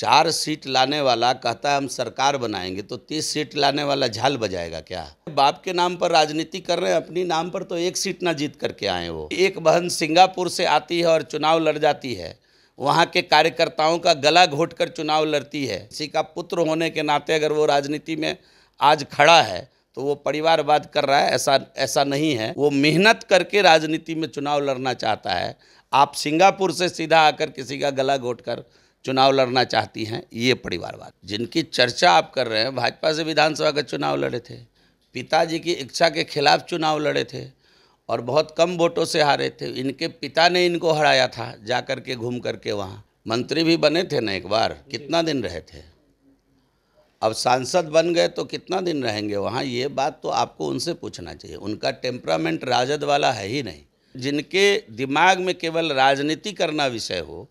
चार सीट लाने वाला कहता है हम सरकार बनाएंगे तो तीस सीट लाने वाला झाल बजाएगा क्या बाप के नाम पर राजनीति कर रहे हैं अपनी नाम पर तो एक सीट ना जीत करके आए वो एक बहन सिंगापुर से आती है और चुनाव लड़ जाती है वहाँ के कार्यकर्ताओं का गला घोट कर चुनाव लड़ती है किसी का पुत्र होने के नाते अगर वो राजनीति में आज खड़ा है तो वो परिवारवाद कर रहा है ऐसा ऐसा नहीं है वो मेहनत करके राजनीति में चुनाव लड़ना चाहता है आप सिंगापुर से सीधा आकर किसी का गला घोट कर चुनाव लड़ना चाहती हैं ये परिवारवाद जिनकी चर्चा आप कर रहे हैं भाजपा से विधानसभा का चुनाव लड़े थे पिताजी की इच्छा के खिलाफ चुनाव लड़े थे और बहुत कम वोटों से हारे थे इनके पिता ने इनको हराया था जा कर के घूम करके वहाँ मंत्री भी बने थे ना एक बार कितना दिन रहे थे अब सांसद बन गए तो कितना दिन रहेंगे वहाँ ये बात तो आपको उनसे पूछना चाहिए उनका टेम्परामेंट राजद वाला है ही नहीं जिनके दिमाग में केवल राजनीति करना विषय हो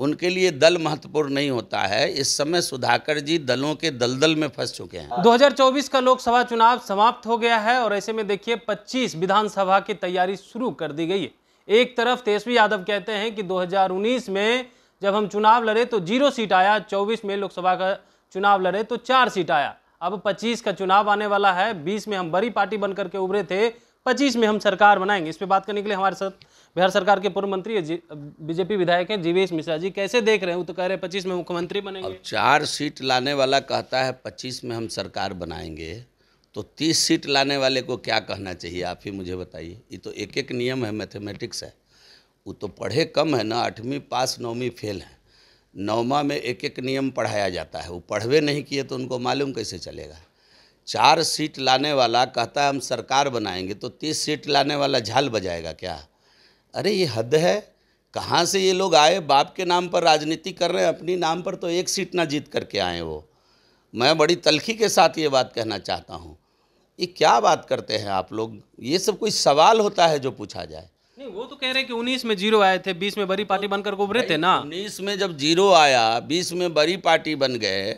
उनके लिए दल महत्वपूर्ण नहीं होता है इस समय सुधाकर जी दलों के दलदल में फंस चुके हैं 2024 का लोकसभा चुनाव समाप्त हो गया है और ऐसे में देखिए 25 विधानसभा की तैयारी शुरू कर दी गई है एक तरफ तेजस्वी यादव कहते हैं कि 2019 में जब हम चुनाव लड़े तो जीरो सीट आया चौबीस में लोकसभा का चुनाव लड़े तो चार सीट आया अब पच्चीस का चुनाव आने वाला है बीस में हम बड़ी पार्टी बनकर के उभरे थे पच्चीस में हम सरकार बनाएंगे इस पर बात करने के लिए हमारे साथ बिहार सरकार के पूर्व मंत्री बीजेपी विधायक हैं जीवेश मिश्रा जी कैसे देख रहे हैं वो तो कह रहे हैं पच्चीस में मुख्यमंत्री बनेंगे अब चार सीट लाने वाला कहता है पच्चीस में हम सरकार बनाएंगे तो तीस सीट लाने वाले को क्या कहना चाहिए आप ही मुझे बताइए ये तो एक एक नियम है मैथमेटिक्स है वो तो पढ़े कम है ना आठवीं पास नौवीं फेल है नौमा में एक एक नियम पढ़ाया जाता है वो पढ़वे नहीं किए तो उनको मालूम कैसे चलेगा चार सीट लाने वाला कहता है हम सरकार बनाएंगे तो तीस सीट लाने वाला झाल बजाएगा क्या अरे ये हद है कहाँ से ये लोग आए बाप के नाम पर राजनीति कर रहे हैं अपनी नाम पर तो एक सीट ना जीत करके आए वो मैं बड़ी तलखी के साथ ये बात कहना चाहता हूँ ये क्या बात करते हैं आप लोग ये सब कोई सवाल होता है जो पूछा जाए नहीं वो तो कह रहे हैं कि उन्नीस में जीरो आए थे बीस में बड़ी पार्टी तो बनकर उभरे थे ना उन्नीस में जब जीरो आया बीस में बड़ी पार्टी बन गए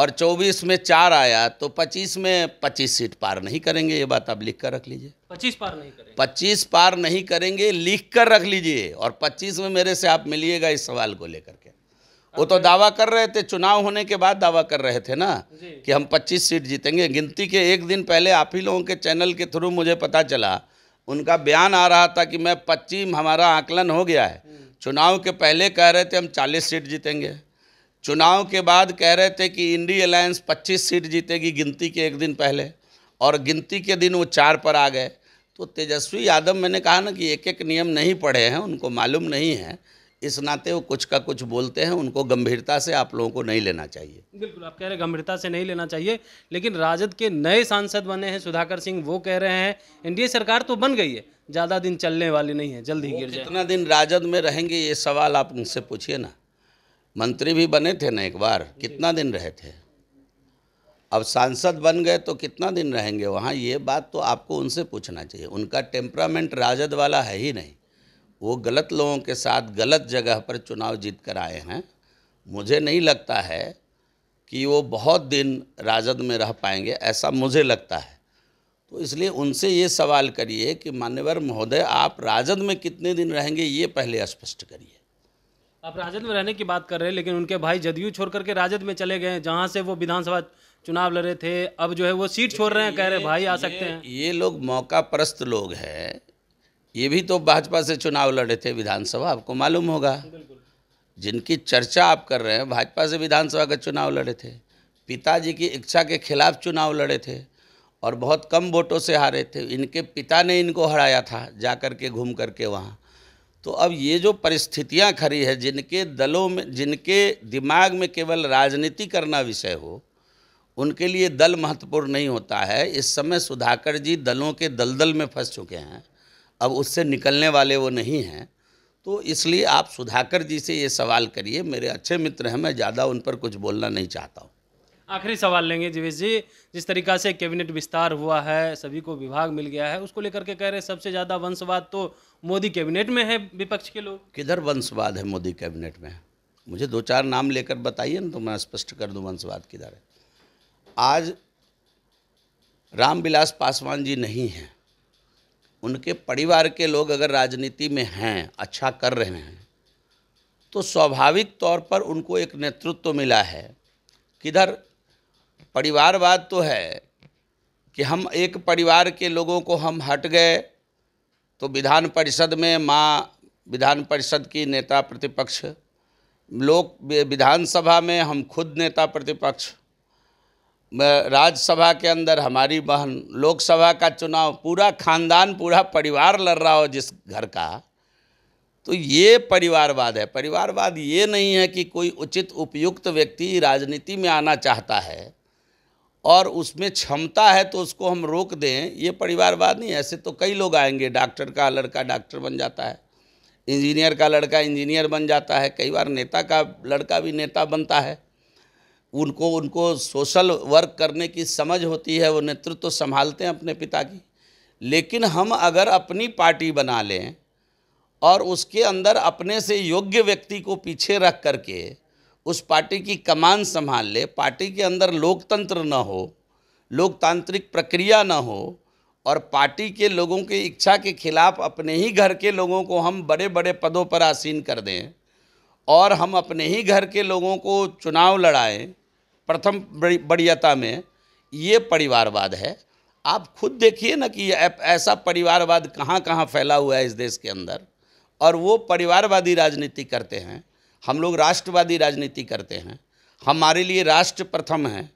और 24 में चार आया तो 25 में 25 सीट पार नहीं करेंगे ये बात आप लिख कर रख लीजिए 25 पार नहीं करेंगे 25 पार नहीं करेंगे लिख कर रख लीजिए और 25 में मेरे से आप मिलिएगा इस सवाल को लेकर के वो तो दावा कर रहे थे चुनाव होने के बाद दावा कर रहे थे ना कि हम 25 सीट जीतेंगे गिनती के एक दिन पहले आप ही लोगों के चैनल के थ्रू मुझे पता चला उनका बयान आ रहा था कि मैं पच्चीस हमारा आकलन हो गया है हम्म। चुनाव के पहले कह रहे थे हम चालीस सीट जीतेंगे चुनाव के बाद कह रहे थे कि इंडी अलायंस 25 सीट जीतेगी गिनती के एक दिन पहले और गिनती के दिन वो चार पर आ गए तो तेजस्वी यादव मैंने कहा ना कि एक एक नियम नहीं पढ़े हैं उनको मालूम नहीं है इस नाते वो कुछ का कुछ बोलते हैं उनको गंभीरता से आप लोगों को नहीं लेना चाहिए बिल्कुल आप कह रहे हैं गंभीरता से नहीं लेना चाहिए लेकिन राजद के नए सांसद बने हैं सुधाकर सिंह वो कह रहे हैं एनडीए सरकार तो बन गई है ज़्यादा दिन चलने वाली नहीं है जल्दी ही गिर जाए इतना दिन राजद में रहेंगे ये सवाल आप उनसे पूछिए ना मंत्री भी बने थे ना एक बार कितना दिन रहे थे अब सांसद बन गए तो कितना दिन रहेंगे वहाँ ये बात तो आपको उनसे पूछना चाहिए उनका टेम्परामेंट राजद वाला है ही नहीं वो गलत लोगों के साथ गलत जगह पर चुनाव जीत कर आए हैं मुझे नहीं लगता है कि वो बहुत दिन राजद में रह पाएंगे ऐसा मुझे लगता है तो इसलिए उनसे ये सवाल करिए कि मान्यवर महोदय आप राजद में कितने दिन रहेंगे ये पहले स्पष्ट करिए आप राजद में रहने की बात कर रहे हैं लेकिन उनके भाई जदयू छोड़ करके राजद में चले गए जहाँ से वो विधानसभा चुनाव लड़े थे अब जो है वो सीट छोड़ रहे हैं कह रहे भाई आ सकते हैं ये लोग मौका परस्त लोग हैं ये भी तो भाजपा से चुनाव लड़े थे विधानसभा आपको मालूम होगा जिनकी चर्चा आप कर रहे हैं भाजपा से विधानसभा का चुनाव लड़े थे पिताजी की इच्छा के खिलाफ चुनाव लड़े थे और बहुत कम वोटों से हारे थे इनके पिता ने इनको हराया था जा कर के घूम करके वहाँ तो अब ये जो परिस्थितियां खड़ी है जिनके दलों में जिनके दिमाग में केवल राजनीति करना विषय हो उनके लिए दल महत्वपूर्ण नहीं होता है इस समय सुधाकर जी दलों के दलदल में फंस चुके हैं अब उससे निकलने वाले वो नहीं हैं तो इसलिए आप सुधाकर जी से ये सवाल करिए मेरे अच्छे मित्र हैं मैं ज़्यादा उन पर कुछ बोलना नहीं चाहता हूँ आखिरी सवाल लेंगे जीवेश जी जिस तरीका से कैबिनेट विस्तार हुआ है सभी को विभाग मिल गया है उसको लेकर के कह रहे हैं सबसे ज़्यादा वंशवाद तो मोदी कैबिनेट में है विपक्ष के लोग किधर वंशवाद है मोदी कैबिनेट में मुझे दो चार नाम लेकर बताइए ना तो मैं स्पष्ट कर दूँ वंशवाद किधर है आज रामविलास पासवान जी नहीं हैं उनके परिवार के लोग अगर राजनीति में हैं अच्छा कर रहे हैं तो स्वाभाविक तौर पर उनको एक नेतृत्व मिला है किधर परिवारवाद तो है कि हम एक परिवार के लोगों को हम हट गए तो विधान परिषद में माँ विधान परिषद की नेता प्रतिपक्ष लोक विधानसभा में हम खुद नेता प्रतिपक्ष राज्यसभा के अंदर हमारी बहन लोकसभा का चुनाव पूरा खानदान पूरा परिवार लड़ रहा हो जिस घर का तो ये परिवारवाद है परिवारवाद ये नहीं है कि कोई उचित उपयुक्त व्यक्ति राजनीति में आना चाहता है और उसमें क्षमता है तो उसको हम रोक दें ये परिवारवाद नहीं ऐसे तो कई लोग आएंगे डॉक्टर का लड़का डॉक्टर बन जाता है इंजीनियर का लड़का इंजीनियर बन जाता है कई बार नेता का लड़का भी नेता बनता है उनको उनको सोशल वर्क करने की समझ होती है वो नेतृत्व तो संभालते हैं अपने पिता की लेकिन हम अगर अपनी पार्टी बना लें और उसके अंदर अपने से योग्य व्यक्ति को पीछे रख करके उस पार्टी की कमान संभाल ले पार्टी के अंदर लोकतंत्र न हो लोकतांत्रिक प्रक्रिया न हो और पार्टी के लोगों की इच्छा के खिलाफ अपने ही घर के लोगों को हम बड़े बड़े पदों पर आसीन कर दें और हम अपने ही घर के लोगों को चुनाव लड़ाएं प्रथम बढ़ियता में ये परिवारवाद है आप खुद देखिए ना कि ऐसा परिवारवाद कहाँ कहाँ फैला हुआ है इस देश के अंदर और वो परिवारवादी राजनीति करते हैं हम लोग राष्ट्रवादी राजनीति करते हैं हमारे लिए राष्ट्र प्रथम है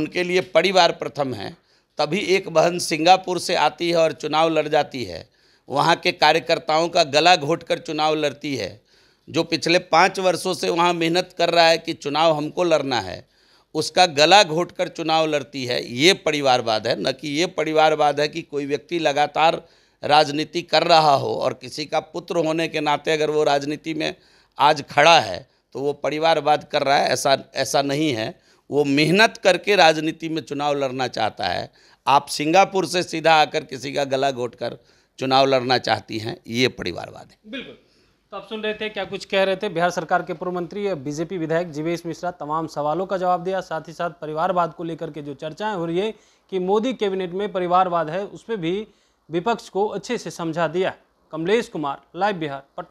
उनके लिए परिवार प्रथम है तभी एक बहन सिंगापुर से आती है और चुनाव लड़ जाती है वहाँ के कार्यकर्ताओं का गला घोट कर चुनाव लड़ती है जो पिछले पाँच वर्षों से वहाँ मेहनत कर रहा है कि चुनाव हमको लड़ना है उसका गला घोट कर चुनाव लड़ती है ये परिवारवाद है न कि ये परिवारवाद है कि कोई व्यक्ति लगातार राजनीति कर रहा हो और किसी का पुत्र होने के नाते अगर वो राजनीति में आज खड़ा है तो वो परिवारवाद कर रहा है ऐसा ऐसा नहीं है वो मेहनत करके राजनीति में चुनाव लड़ना चाहता है आप सिंगापुर से सीधा आकर किसी का गला घोट कर चुनाव लड़ना चाहती हैं ये परिवारवाद है बिल्कुल तो आप सुन रहे थे क्या कुछ कह रहे थे बिहार सरकार के पूर्व मंत्री बीजेपी विधायक जीवेश मिश्रा तमाम सवालों का जवाब दिया साथ ही साथ परिवारवाद को लेकर के जो चर्चाएं हो रही है कि मोदी कैबिनेट में परिवारवाद है उस पर भी विपक्ष को अच्छे से समझा दिया कमलेश कुमार लाइव बिहार पटना